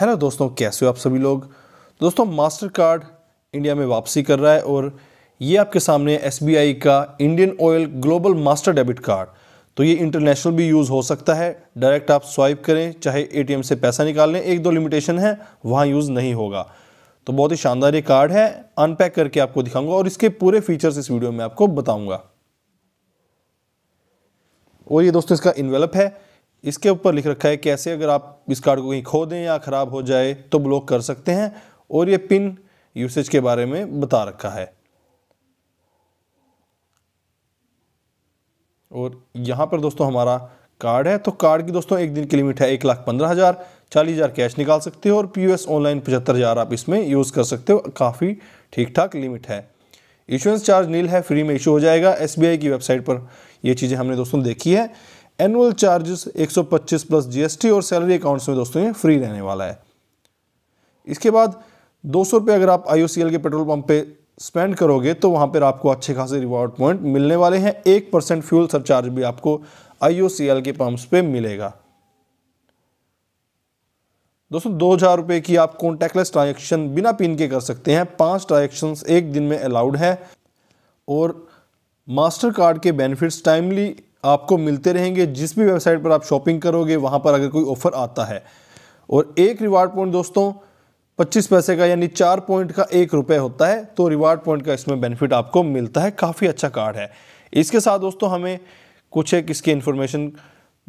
hello दोस्तों कैसे हो आप सभी लोग दोस्तों मास्टर कार्ड इंडिया में वापसी कर रहा है और ये आपके सामने एस का Indian Oil global master debit card तो ये इंटरनेशनल भी यूज़ हो सकता है डायरेक्ट आप स्वाइप करें चाहे एम से पैसा निकाल लें एक दो लिमिटेशन है वहाँ यूज़ नहीं होगा तो बहुत ही शानदार ये कार्ड है अनपैक करके आपको दिखाऊंगा और इसके पूरे फीचर्स इस वीडियो में आपको बताऊंगा और ये दोस्तों इसका इन्वेलप है इसके ऊपर लिख रखा है कि ऐसे अगर आप इस कार्ड को कहीं खो दें या ख़राब हो जाए तो ब्लॉक कर सकते हैं और ये पिन यूसेज के बारे में बता रखा है और यहाँ पर दोस्तों हमारा कार्ड है तो कार्ड की दोस्तों एक दिन की लिमिट है एक लाख पंद्रह हज़ार चालीस हज़ार कैश निकाल सकते हो और पीओएस ऑनलाइन पचहत्तर हज़ार आप इसमें यूज़ कर सकते हो काफ़ी ठीक ठाक लिमिट है इश्योरेंस चार्ज नील है फ्री में इशू हो जाएगा एसबीआई की वेबसाइट पर ये चीज़ें हमने दोस्तों देखी है एनुअल चार्जेस 125 प्लस जीएसटी और सैलरी अकाउंट्स में दोस्तों ये फ्री रहने वाला है इसके बाद दो सौ रुपये अगर आप आई के पेट्रोल पंप पे स्पेंड करोगे तो वहाँ पर आपको अच्छे खासे रिवॉर्ड पॉइंट मिलने वाले हैं एक परसेंट फ्यूल सरचार्ज भी आपको आई के पंप्स पे मिलेगा दोस्तों दो हज़ार रुपये की आप कॉन्टैक्टलेस ट्रांजेक्शन बिना पिन के कर सकते हैं पांच ट्रांजेक्शन एक दिन में अलाउड है और मास्टर कार्ड के बेनिफिट्स टाइमली आपको मिलते रहेंगे जिस भी वेबसाइट पर आप शॉपिंग करोगे वहाँ पर अगर कोई ऑफ़र आता है और एक रिवार्ड पॉइंट दोस्तों पच्चीस पैसे का यानी चार पॉइंट का एक रुपये होता है तो रिवार्ड पॉइंट का इसमें बेनिफिट आपको मिलता है काफ़ी अच्छा कार्ड है इसके साथ दोस्तों हमें कुछ एक इसकी इन्फॉर्मेशन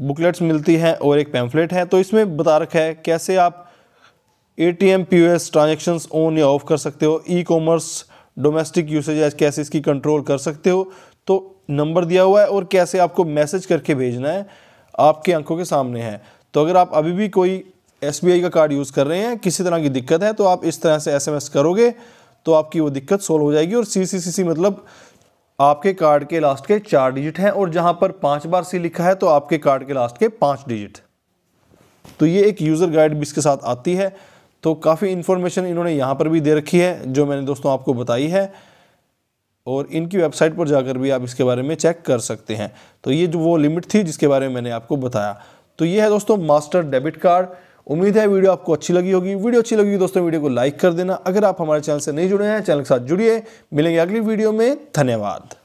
बुकलेट्स मिलती हैं और एक पैम्फलेट है तो इसमें बता रखा है कैसे आप A T M P transactions on या ऑफ कर सकते हो ई कॉमर्स डोमेस्टिक यूसेज कैसे इसकी कंट्रोल कर सकते हो तो नंबर दिया हुआ है और कैसे आपको मैसेज करके भेजना है आपके आंखों के सामने है तो अगर आप अभी भी कोई एस का कार्ड यूज़ कर रहे हैं किसी तरह की दिक्कत है तो आप इस तरह से एस करोगे तो आपकी वो दिक्कत सोल्व हो जाएगी और सी सी सी सी मतलब आपके कार्ड के लास्ट के चार डिजिट हैं और जहां पर पांच बार सी लिखा है तो आपके कार्ड के लास्ट के पांच डिजिट तो ये एक यूज़र गाइड भी इसके साथ आती है तो काफ़ी इन्फॉर्मेशन इन्होंने यहाँ पर भी दे रखी है जो मैंने दोस्तों आपको बताई है और इनकी वेबसाइट पर जाकर भी आप इसके बारे में चेक कर सकते हैं तो ये जो वो लिमिट थी जिसके बारे में मैंने आपको बताया तो ये है दोस्तों मास्टर डेबिट कार्ड उम्मीद है वीडियो आपको अच्छी लगी होगी वीडियो अच्छी लगी दोस्तों वीडियो को लाइक कर देना अगर आप हमारे चैनल से नहीं जुड़े हैं चैनल के साथ जुड़िए मिलेंगे अगली वीडियो में धन्यवाद